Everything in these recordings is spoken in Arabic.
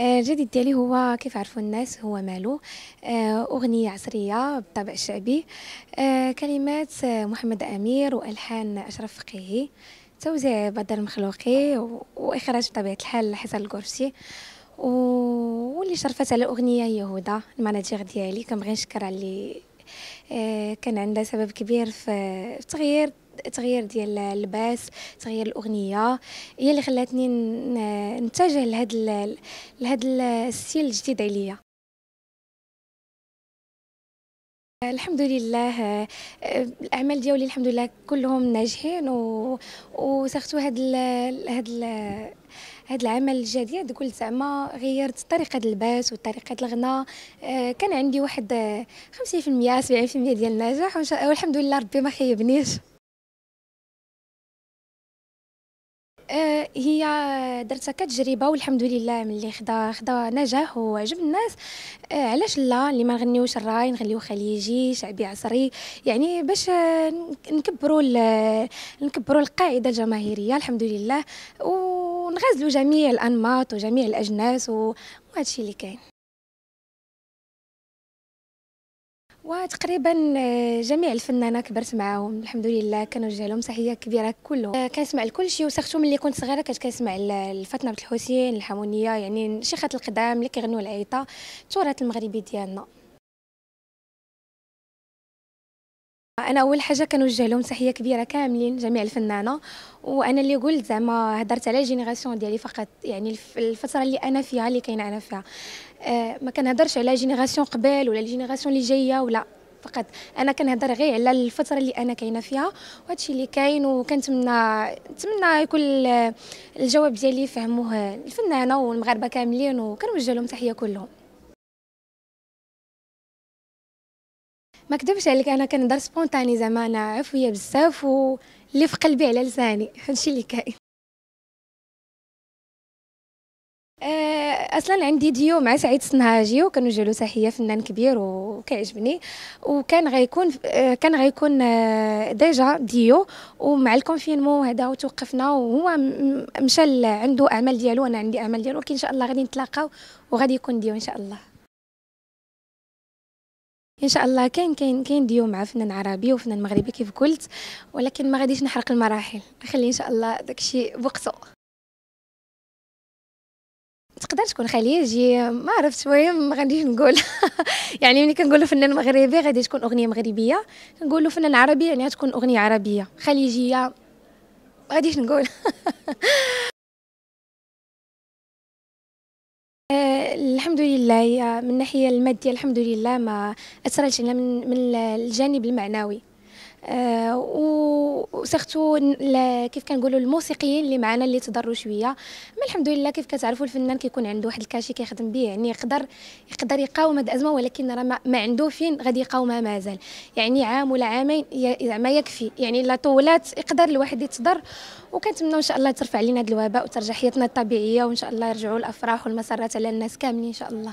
آه، الجديد ديالي هو كيف عرفوا الناس هو مالو آه، أغنية عصرية بالطبع الشعبي آه، كلمات محمد أمير وألحان أشرف فقيهي توزيع بدر مخلوقي وإخراج بطبيعة الحال حسن القرشي واللي شرفت على الأغنية هي هدى المناجيغ ديالي كنبغي نشكر على اللي آه، كان عندها سبب كبير في تغيير تغيير ديال اللباس تغيير الاغنيه هي اللي خلاتني نتجه لهذا لهذا السيل الجديد عليا الحمد لله الاعمال ديالي الحمد لله كلهم ناجحين و وسختو هاد ال هاد ال هاد العمل الجديد قلت زعما غيرت طريقه اللباس وطريقه الغناء كان عندي واحد 50% 70% ديال النجاح والحمد لله ربي ما خيبنيش آه، هي درتها كتجربه والحمد لله ملي خدا خدا نجاح وعجب الناس آه، علاش لا اللي ما نغنيوش الراي نغنيو خليجي شعبي عصري يعني باش آه، نكبروا نكبروا القاعده الجماهيريه الحمد لله ونغازلوا جميع الانماط وجميع الاجناس الشيء اللي كاين وتقريبا آه، جميع الفنانه كبرت معاهم الحمد لله كانوا لهم تحيه كبيره كلهم آه، كنسمع الكل شيء وسختو ملي كنت صغيره كنت كنسمع الفاطمه بنت الحسين الحمونيه يعني شيخات القدام اللي كيغنوا العيطه التراث المغربي ديالنا انا اول حاجه كنوجه لهم تحيه كبيره كاملين جميع الفنانه وانا اللي قلت زعما هضرت على الجينيراسيون ديالي فقط يعني الفتره اللي انا فيها اللي كاينه انا فيها آه، ما كنهضرش على جينيراسيون قبل ولا الجينيراسيون اللي جايه ولا فقط انا كنهضر غير على الفتره اللي انا كاينه فيها وهادشي اللي كاين وكنتمنى نتمنى يكون الجواب ديالي فهموه الفنانه والمغاربه كاملين وكنوجه لهم تحيه كلهم ما كذبش عليك انا كنهضر سبونتاني زعما انا عفويه بزاف واللي في قلبي على لساني هادشي اللي كاين آه، اصلا عندي ديو مع سعيد السنهاجي وكانوا جالو تحيه فنان كبير وكيعجبني وكان غيكون آه، كان غيكون آه، ديجا ديو ومع الكونفينمون هذا وتوقفنا وهو مشى عنده اعمال ديالو انا عندي اعمال ديالو ولكن ان شاء الله غادي نتلاقاو وغادي يكون ديو ان شاء الله ان شاء الله كاين كاين كاين ديو مع فنان عربي وفنان مغربي كيف قلت ولكن ما غاديش نحرق المراحل نخلي ان شاء الله داكشي بوقته تقدر تكون خليجي ما عرفت المهم ما غاديش نقول يعني ملي كنقولوا فنان مغربي غادي تكون اغنيه مغربيه كنقولوا فنان عربي يعني غتكون اغنيه عربيه خليجيه ما غاديش نقول الحمد لله آه، من الناحيه الماديه الحمد لله ما اثرتش من, من الجانب المعنوي آه وسختو كيف كنقولوا الموسيقيين اللي معنا اللي تضروا شويه ما الحمد لله كيف كتعرفوا الفنان كيكون عنده واحد الكاشي كيخدم به يعني يقدر يقدر يقاوم هذه الازمه ولكن راه ما عنده فين غادي يقاومها مازال يعني عام ولا عامين زعما يكفي يعني لا طولات يقدر الواحد يتضر وكنتمنى ان شاء الله ترفع علينا هذا الوباء وترجع حياتنا الطبيعيه وان شاء الله يرجعوا الافراح والمسرات على الناس كاملين ان شاء الله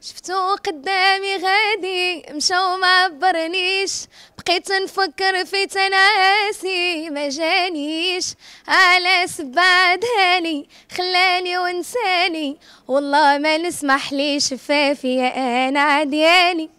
شفتو قدامي غادي مشاو ما عبرنيش بقيت نفكر في تناسي ما جانيش على سبعد هاني خلاني ونساني والله ما نسمح لي شفافي انا عدياني